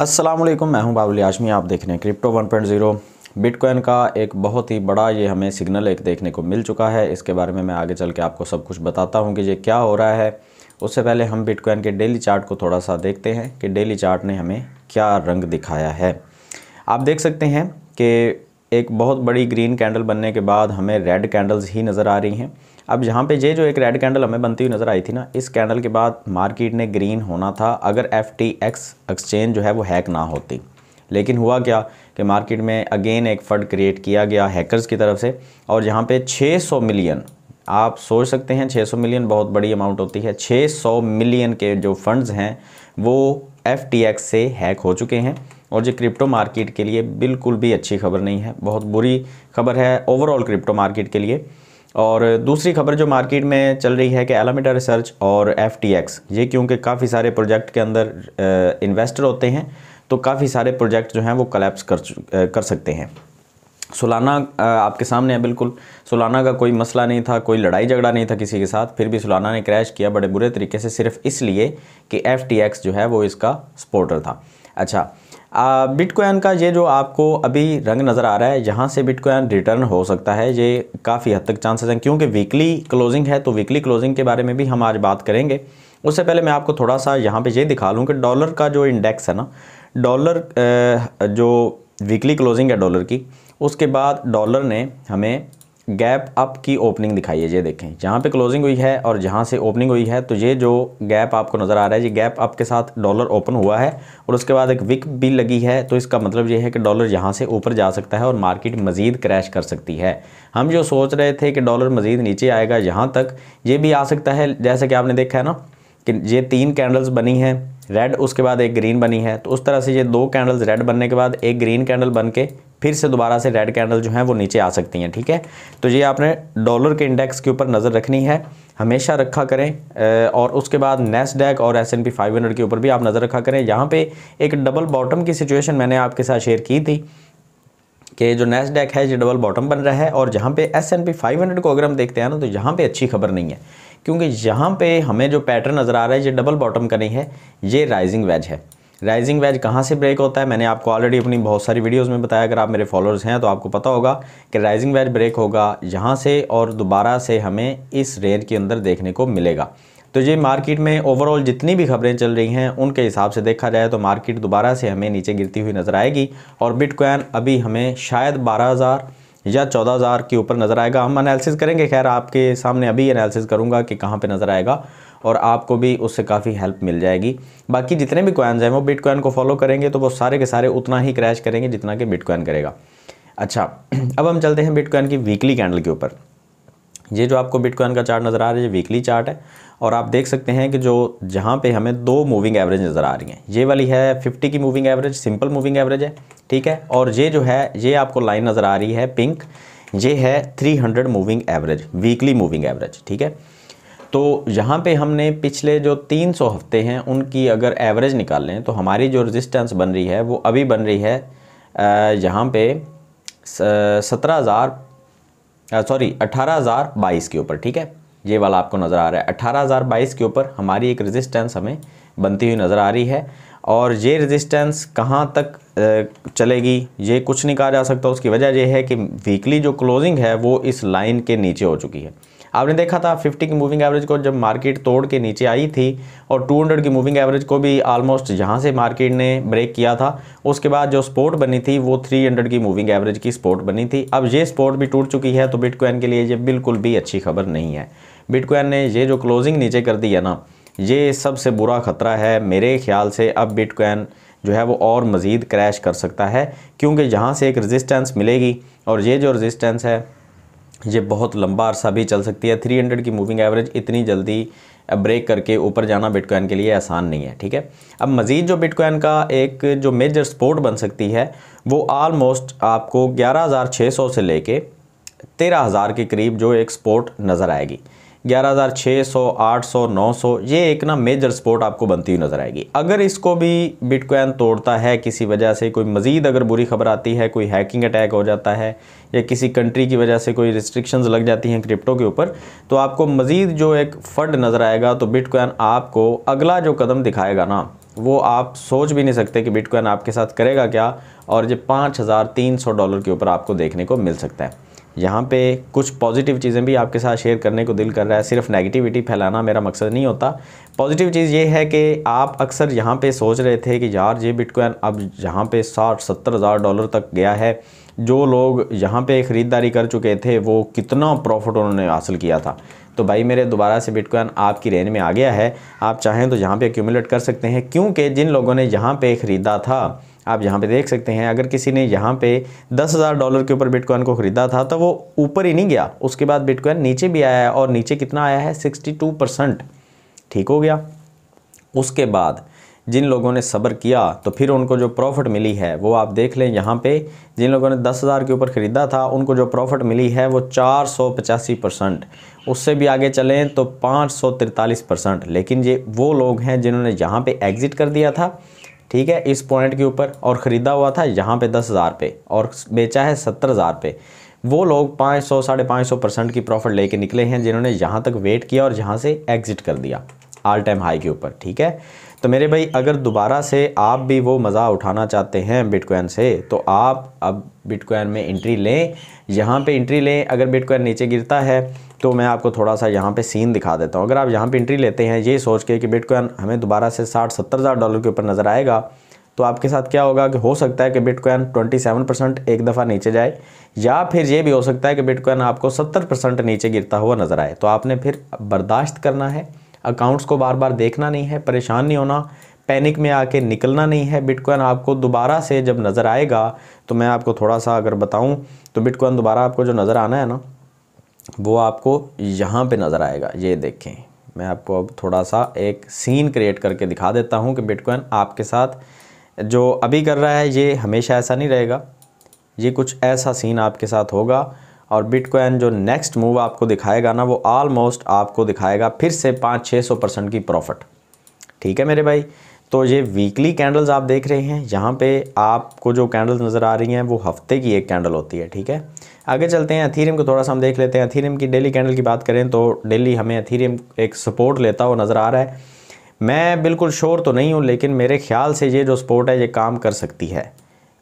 असलम मैं हूं बाबुल आजमी आप देख रहे हैं क्रिप्टो 1.0 बिटकॉइन का एक बहुत ही बड़ा ये हमें सिग्नल एक देखने को मिल चुका है इसके बारे में मैं आगे चल के आपको सब कुछ बताता हूं कि ये क्या हो रहा है उससे पहले हम बिटकॉइन के डेली चार्ट को थोड़ा सा देखते हैं कि डेली चार्ट ने हमें क्या रंग दिखाया है आप देख सकते हैं कि एक बहुत बड़ी ग्रीन कैंडल बनने के बाद हमें रेड कैंडल्स ही नज़र आ रही हैं अब यहाँ पे ये जो एक रेड कैंडल हमें बनती हुई नज़र आई थी ना इस कैंडल के बाद मार्केट ने ग्रीन होना था अगर एफ टी एक्स एक्सचेंज जो है वो हैक ना होती लेकिन हुआ क्या कि मार्केट में अगेन एक फंड क्रिएट किया गया हैकर्स की तरफ से और यहाँ पे 600 मिलियन आप सोच सकते हैं 600 मिलियन बहुत बड़ी अमाउंट होती है 600 मिलियन के जो फंड्स हैं वो एफ से हैक हो चुके हैं और ये क्रिप्टो मार्केट के लिए बिल्कुल भी अच्छी खबर नहीं है बहुत बुरी खबर है ओवरऑल क्रिप्टो मार्केट के लिए और दूसरी खबर जो मार्केट में चल रही है कि एलामिटा रिसर्च और एफ ये क्योंकि काफ़ी सारे प्रोजेक्ट के अंदर इन्वेस्टर होते हैं तो काफ़ी सारे प्रोजेक्ट जो हैं वो कलेप्स कर कर सकते हैं सोलाना आपके सामने है बिल्कुल सोलाना का कोई मसला नहीं था कोई लड़ाई झगड़ा नहीं था किसी के साथ फिर भी सोलाना ने क्रैश किया बड़े बुरे तरीके से सिर्फ इसलिए कि एफ जो है वो इसका सपोर्टर था अच्छा बिटकॉइन का ये जो आपको अभी रंग नज़र आ रहा है यहाँ से बिटकॉइन रिटर्न हो सकता है ये काफ़ी हद तक चांसेस हैं क्योंकि वीकली क्लोजिंग है तो वीकली क्लोजिंग के बारे में भी हम आज बात करेंगे उससे पहले मैं आपको थोड़ा सा यहाँ पे ये दिखा लूँ कि डॉलर का जो इंडेक्स है ना डॉलर जो वीकली क्लोजिंग है डॉलर की उसके बाद डॉलर ने हमें गैप अप की ओपनिंग दिखाई है ये देखें जहाँ पे क्लोजिंग हुई है और जहाँ से ओपनिंग हुई है तो ये जो गैप आपको नज़र आ रहा है ये गैप अप के साथ डॉलर ओपन हुआ है और उसके बाद एक विक भी लगी है तो इसका मतलब ये है कि डॉलर यहाँ से ऊपर जा सकता है और मार्केट मज़ीद क्रैश कर सकती है हम जो सोच रहे थे कि डॉलर मज़ीद नीचे आएगा यहाँ तक ये भी आ सकता है जैसे कि आपने देखा है ना कि ये तीन कैंडल्स बनी हैं रेड उसके बाद एक ग्रीन बनी है तो उस तरह से ये दो कैंडल्स रेड बनने के बाद एक ग्रीन कैंडल बन के फिर से दोबारा से रेड कैंडल जो हैं वो नीचे आ सकती हैं ठीक है तो ये आपने डॉलर के इंडेक्स के ऊपर नज़र रखनी है हमेशा रखा करें और उसके बाद नेस्डैक और S N P five hundred के ऊपर भी आप नज़र रखा करें यहाँ पे एक डबल बॉटम की सिचुएशन मैंने आपके साथ शेयर की थी कि जो नेस्डैक है ये डबल बॉटम बन रहा है और जहाँ पे S N P five hundred को अगर हम देखते हैं ना तो यहाँ पे अच्छी खबर नहीं है क्योंकि यहाँ पे हमें जो पैटर्न नज़र आ रहा है ये डबल बॉटम का नहीं है ये राइजिंग वेज है राइजिंग वेज कहाँ से ब्रेक होता है मैंने आपको ऑलरेडी अपनी बहुत सारी वीडियोस में बताया अगर आप मेरे फॉलोअर्स हैं तो आपको पता होगा कि राइजिंग वेज ब्रेक होगा यहाँ से और दोबारा से हमें इस रेंज के अंदर देखने को मिलेगा तो ये मार्केट में ओवरऑल जितनी भी खबरें चल रही हैं उनके हिसाब से देखा जाए तो मार्केट दोबारा से हमें नीचे गिरती हुई नज़र आएगी और बिटकॉइन अभी हमें शायद बारह हज़ार या चौदह हज़ार के ऊपर नज़र आएगा हम एनालिसिस करेंगे खैर आपके सामने अभी एनालिसिस करूँगा कि कहाँ पे नज़र आएगा और आपको भी उससे काफ़ी हेल्प मिल जाएगी बाकी जितने भी कॉइन्स हैं वो बिटकॉइन को फॉलो करेंगे तो वो सारे के सारे उतना ही क्रैश करेंगे जितना कि बिटकॉइन करेगा अच्छा अब हम चलते हैं बिटकॉइन की वीकली कैंडल के ऊपर ये जो आपको बिटकॉइन का चार्ट नज़र आ रहा है ये वीकली चार्ट है और आप देख सकते हैं कि जो जहाँ पे हमें दो मूविंग एवरेज नज़र आ रही हैं ये वाली है 50 की moving average simple moving average है ठीक है और ये जो है ये आपको लाइन नज़र आ रही है पिंक ये है 300 moving average weekly moving average ठीक है तो यहाँ पे हमने पिछले जो 300 हफ्ते हैं उनकी अगर एवरेज निकाल लें तो हमारी जो रजिस्टेंस बन रही है वो अभी बन रही है यहाँ पर सत्रह हज़ार सॉरी अठारह हज़ार बाईस के ऊपर ठीक है ये वाला आपको नज़र आ रहा है अट्ठारह के ऊपर हमारी एक रजिस्टेंस हमें बनती हुई नज़र आ रही है और ये रेजिस्टेंस कहाँ तक चलेगी ये कुछ नहीं कहा जा सकता उसकी वजह यह है कि वीकली जो क्लोजिंग है वो इस लाइन के नीचे हो चुकी है आपने देखा था 50 की मूविंग एवरेज को जब मार्केट तोड़ के नीचे आई थी और 200 की मूविंग एवरेज को भी ऑलमोस्ट जहाँ से मार्केट ने ब्रेक किया था उसके बाद जो स्पोर्ट बनी थी वो 300 की मूविंग एवरेज की स्पोर्ट बनी थी अब ये स्पोर्ट भी टूट चुकी है तो बिटकॉइन के लिए ये बिल्कुल भी अच्छी खबर नहीं है बिटकॉइन ने ये जो क्लोजिंग नीचे कर दी है ना ये सबसे बुरा ख़तरा है मेरे ख्याल से अब बिटकॉइन जो है वो और मज़ीद क्रैश कर सकता है क्योंकि यहाँ से एक रजिस्टेंस मिलेगी और ये जो रजिस्टेंस है ये बहुत लंबा अरसा भी चल सकती है 300 की मूविंग एवरेज इतनी जल्दी ब्रेक करके ऊपर जाना बिटकॉइन के लिए आसान नहीं है ठीक है अब मज़ीद जो बिटकॉइन का एक जो मेजर सपोर्ट बन सकती है वो आलमोस्ट आपको सौ से लेके हज़ार के करीब जो एक सपोर्ट नज़र आएगी ग्यारह हज़ार छः सौ आठ सौ नौ सौ ये एक ना मेजर सपोर्ट आपको बनती हुई नज़र आएगी अगर इसको भी बिटकॉइन तोड़ता है किसी वजह से कोई मज़ीद अगर बुरी खबर आती है कोई हैकिंग अटैक हो जाता है या किसी कंट्री की वजह से कोई रिस्ट्रिक्शंस लग जाती हैं क्रिप्टो के ऊपर तो आपको मज़ीद जो एक फंड नज़र आएगा तो बिटकॉइन आपको अगला जो कदम दिखाएगा ना वो आप सोच भी नहीं सकते कि बिटकॉइन आपके साथ करेगा क्या और ये पाँच हज़ार तीन सौ डॉलर के ऊपर आपको देखने को मिल सकता है यहाँ पे कुछ पॉजिटिव चीज़ें भी आपके साथ शेयर करने को दिल कर रहा है सिर्फ नेगेटिविटी फैलाना मेरा मकसद नहीं होता पॉजिटिव चीज़ ये है कि आप अक्सर यहाँ पे सोच रहे थे कि यार ये बिटकॉइन अब यहाँ पे साठ सत्तर हज़ार डॉलर तक गया है जो लोग यहाँ पे ख़रीदारी कर चुके थे वो कितना प्रॉफिट उन्होंने हासिल किया था तो भाई मेरे दोबारा से बिटकॉइन आपकी रेंज में आ गया है आप चाहें तो यहाँ पे एक्यूमुलेट कर सकते हैं क्योंकि जिन लोगों ने यहाँ पे ख़रीदा था आप यहाँ पे देख सकते हैं अगर किसी ने यहाँ पे दस हज़ार डॉलर के ऊपर बिटकॉइन को ख़रीदा था तो वो ऊपर ही नहीं गया उसके बाद बिटकॉइन नीचे भी आया है और नीचे कितना आया है सिक्सटी टू परसेंट ठीक हो गया उसके बाद जिन लोगों ने सब्र किया तो फिर उनको जो प्रॉफिट मिली है वो आप देख लें यहाँ पे जिन लोगों ने दस हज़ार के ऊपर ख़रीदा था उनको जो प्रॉफिट मिली है वो चार सौ पचासी परसेंट उससे भी आगे चलें तो पाँच सौ तिरतालीस परसेंट लेकिन ये वो लोग हैं जिन्होंने यहाँ पे एग्ज़िट कर दिया था ठीक है इस पॉइंट के ऊपर और ख़रीदा हुआ था यहाँ पे दस हज़ार पे और बेचा है सत्तर हज़ार पे वो लोग पाँच सौ साढ़े पाँच सौ परसेंट की प्रॉफिट लेके निकले हैं जिन्होंने यहाँ तक वेट किया और यहाँ से एग्ज़िट कर दिया ऑल टाइम हाई के ऊपर ठीक है तो मेरे भाई अगर दोबारा से आप भी वो मज़ा उठाना चाहते हैं बिटकॉइन से तो आप अब बिटकॉइन में इंट्री लें यहाँ पे इंट्री लें अगर बिटकॉइन नीचे गिरता है तो मैं आपको थोड़ा सा यहाँ पे सीन दिखा देता हूँ अगर आप यहाँ पे इंट्री लेते हैं ये सोच के कि बिटकॉइन हमें दोबारा से साठ सत्तर हज़ार डॉलर के ऊपर नज़र आएगा तो आपके साथ क्या होगा कि हो सकता है कि बिटकॉइन 27 परसेंट एक दफ़ा नीचे जाए या फिर ये भी हो सकता है कि बिटकॉइन आपको 70 परसेंट नीचे गिरता हुआ नज़र आए तो आपने फिर बर्दाश्त करना है अकाउंट्स को बार बार देखना नहीं है परेशान नहीं होना पैनिक में आके निकलना नहीं है बिटकॉइन आपको दोबारा से जब नज़र आएगा तो मैं आपको थोड़ा सा अगर बताऊं तो बिटकॉइन दोबारा आपको जो नज़र आना है ना वो आपको यहाँ पे नज़र आएगा ये देखें मैं आपको अब थोड़ा सा एक सीन क्रिएट करके दिखा देता हूँ कि बिटकॉइन आपके साथ जो अभी कर रहा है ये हमेशा ऐसा नहीं रहेगा ये कुछ ऐसा सीन आपके साथ होगा और बिटकॉइन जो नेक्स्ट मूव आपको दिखाएगा ना वो ऑलमोस्ट आपको दिखाएगा फिर से पाँच छः सौ परसेंट की प्रॉफिट ठीक है मेरे भाई तो ये वीकली कैंडल्स आप देख रहे हैं यहाँ पे आपको जो कैंडल्स नज़र आ रही हैं वो हफ्ते की एक कैंडल होती है ठीक है आगे चलते हैं अथीरियम को थोड़ा सा हम देख लेते हैं अथीरियम की डेली कैंडल की बात करें तो डेली हमें अथीरियम एक सपोर्ट लेता हुआ नज़र आ रहा है मैं बिल्कुल श्योर तो नहीं हूँ लेकिन मेरे ख्याल से ये जो सपोर्ट है ये काम कर सकती है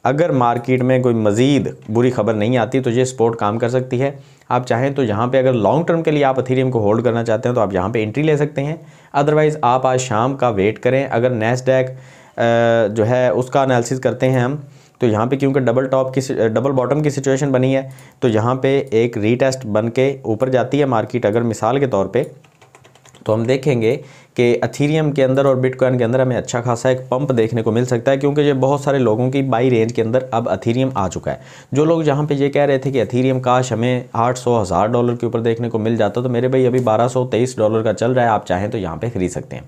अगर मार्केट में कोई मज़ीद बुरी खबर नहीं आती तो ये स्पोर्ट काम कर सकती है आप चाहें तो यहाँ पे अगर लॉन्ग टर्म के लिए आप अथीरियम को होल्ड करना चाहते हैं तो आप यहाँ पे एंट्री ले सकते हैं अदरवाइज़ आप आज शाम का वेट करें अगर नेस्डेक जो है उसका एनालिसिस करते हैं हम तो यहाँ पे क्योंकि डबल टॉप की डबल बॉटम की सिचुएशन बनी है तो यहाँ पे एक रीटेस्ट बन के ऊपर जाती है मार्केट अगर मिसाल के तौर पे तो हम देखेंगे कि अथीरियम के अंदर और बिटकॉइन के अंदर हमें अच्छा खासा एक पंप देखने को मिल सकता है क्योंकि ये बहुत सारे लोगों की बाई रेंज के अंदर अब अथीरियम आ चुका है जो लोग जहाँ पे ये कह रहे थे कि अथीरियम काश हमें आठ सौ हज़ार डॉलर के ऊपर देखने को मिल जाता तो मेरे भाई अभी बारह सौ तेईस डॉलर का चल रहा है आप चाहें तो यहाँ पर खरीद सकते हैं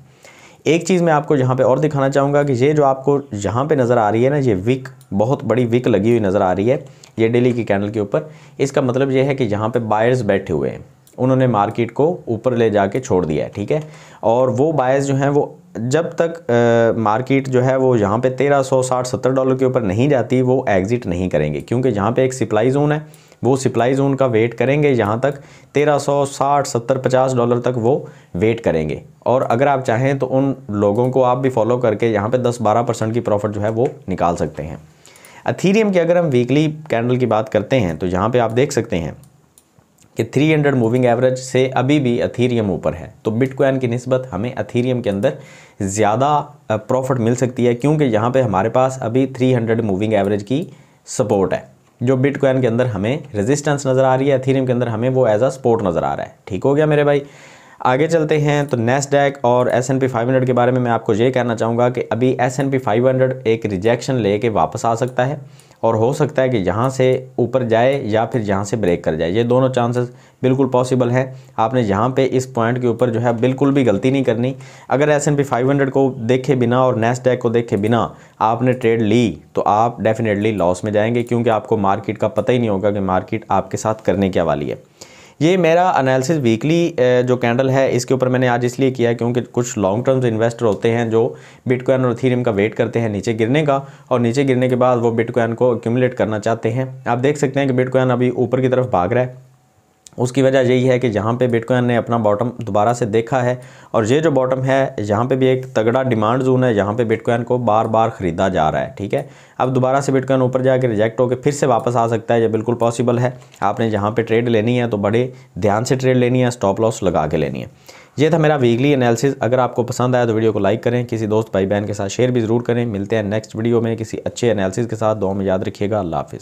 एक चीज़ मैं आपको यहाँ पे और दिखाना चाहूँगा कि ये जो आपको यहाँ पे नज़र आ रही है ना ये विक बहुत बड़ी विक लगी हुई नज़र आ रही है ये डेली की कैनल के ऊपर इसका मतलब ये है कि यहाँ पे बायर्स बैठे हुए हैं उन्होंने मार्केट को ऊपर ले जाके छोड़ दिया है ठीक है और वो बायस जो हैं वो जब तक मार्केट जो है वो यहाँ पे तेरह सौ साठ सत्तर डॉलर के ऊपर नहीं जाती वो एग्ज़िट नहीं करेंगे क्योंकि यहाँ पे एक सप्लाई जोन है वो सप्लाई जोन का वेट करेंगे यहाँ तक तेरह सौ साठ सत्तर पचास डॉलर तक वो वेट करेंगे और अगर आप चाहें तो उन लोगों को आप भी फॉलो करके यहाँ पे दस बारह परसेंट की प्रॉफिट जो है वो निकाल सकते हैं अथीरियम की अगर हम वीकली कैंडल की बात करते हैं तो यहाँ पर आप देख सकते हैं कि 300 मूविंग एवरेज से अभी भी अथीरियम ऊपर है तो बिटकॉइन की नस्बत हमें अथीरियम के अंदर ज़्यादा प्रॉफिट मिल सकती है क्योंकि यहाँ पे हमारे पास अभी 300 मूविंग एवरेज की सपोर्ट है जो बिटकॉइन के अंदर हमें रेजिस्टेंस नज़र आ रही है अथीरियम के अंदर हमें वो एज अ सपोर्ट नज़र आ रहा है ठीक हो गया मेरे भाई आगे चलते हैं तो नेस्डैक और एस एन पी फाइव के बारे में मैं आपको ये कहना चाहूँगा कि अभी एस एन पी फाइव एक रिजेक्शन ले वापस आ सकता है और हो सकता है कि यहाँ से ऊपर जाए या फिर यहाँ से ब्रेक कर जाए ये दोनों चांसेस बिल्कुल पॉसिबल है आपने यहाँ पे इस पॉइंट के ऊपर जो है बिल्कुल भी गलती नहीं करनी अगर S N P five hundred को देखे बिना और नेस्टैग को देखे बिना आपने ट्रेड ली तो आप डेफिनेटली लॉस में जाएंगे क्योंकि आपको मार्केट का पता ही नहीं होगा कि मार्केट आपके साथ करने क्या वाली है ये मेरा एनालिसिस वीकली जो कैंडल है इसके ऊपर मैंने आज इसलिए किया क्योंकि कुछ लॉन्ग टर्म इन्वेस्टर होते हैं जो बिटकॉइन और थीरियम का वेट करते हैं नीचे गिरने का और नीचे गिरने के बाद वो बिटकॉइन को एक्यूमुलेट करना चाहते हैं आप देख सकते हैं कि बिटकॉइन अभी ऊपर की तरफ भाग रहा है उसकी वजह यही है कि जहाँ पे बिटकॉइन ने अपना बॉटम दोबारा से देखा है और ये जो बॉटम है यहाँ पे भी एक तगड़ा डिमांड जोन है जहाँ पे बिटकॉइन को बार बार ख़रीदा जा रहा है ठीक है अब दोबारा से बिटकॉइन ऊपर जाकर रिजेक्ट होकर फिर से वापस आ सकता है ये बिल्कुल पॉसिबल है आपने जहाँ पर ट्रेड लेनी है तो बड़े ध्यान से ट्रेड लेनी है स्टॉप लॉस लगा के लेनी है ये था मेरा वीकली एनालिसिस अगर आपको पसंद आया तो वीडियो को लाइक करें किसी दोस्त भाई बहन के साथ शेयर भी ज़रूर करें मिलते हैं नेक्स्ट वीडियो में किसी अच्छे एनालिसिस के साथ दो में याद रखिएगा अल्लाह हाफि